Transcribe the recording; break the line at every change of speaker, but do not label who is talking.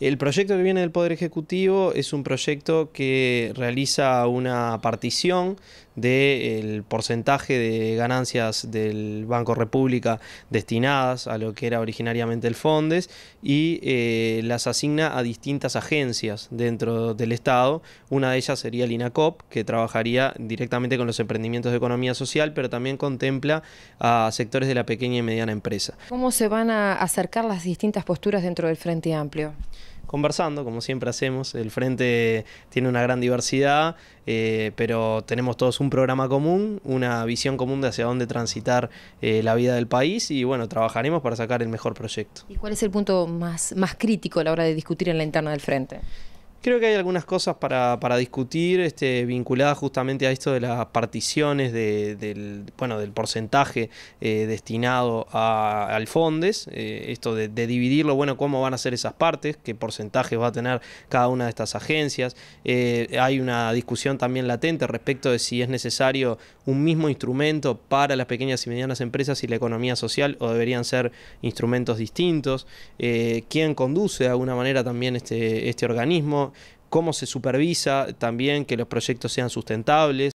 El proyecto que viene del Poder Ejecutivo es un proyecto que realiza una partición del porcentaje de ganancias del Banco República destinadas a lo que era originariamente el Fondes y eh, las asigna a distintas agencias dentro del Estado. Una de ellas sería el INACOP, que trabajaría directamente con los emprendimientos de economía social, pero también contempla a sectores de la pequeña y mediana empresa.
¿Cómo se van a acercar las distintas posturas dentro del Frente Amplio?
conversando, como siempre hacemos. El Frente tiene una gran diversidad, eh, pero tenemos todos un programa común, una visión común de hacia dónde transitar eh, la vida del país y bueno, trabajaremos para sacar el mejor proyecto.
¿Y cuál es el punto más, más crítico a la hora de discutir en la interna del Frente?
Creo que hay algunas cosas para, discutir este, vinculadas justamente a esto de las particiones del, bueno, del porcentaje eh, destinado al Fondes, eh, esto de, dividirlo, bueno, cómo van a ser esas partes, qué porcentaje va a tener cada una de estas agencias. Eh, hay una discusión también latente respecto de si es necesario un mismo instrumento para las pequeñas y medianas empresas y la economía social o deberían ser instrumentos distintos. ¿Quién conduce de alguna manera también este, este organismo? cómo se supervisa también que los proyectos sean sustentables,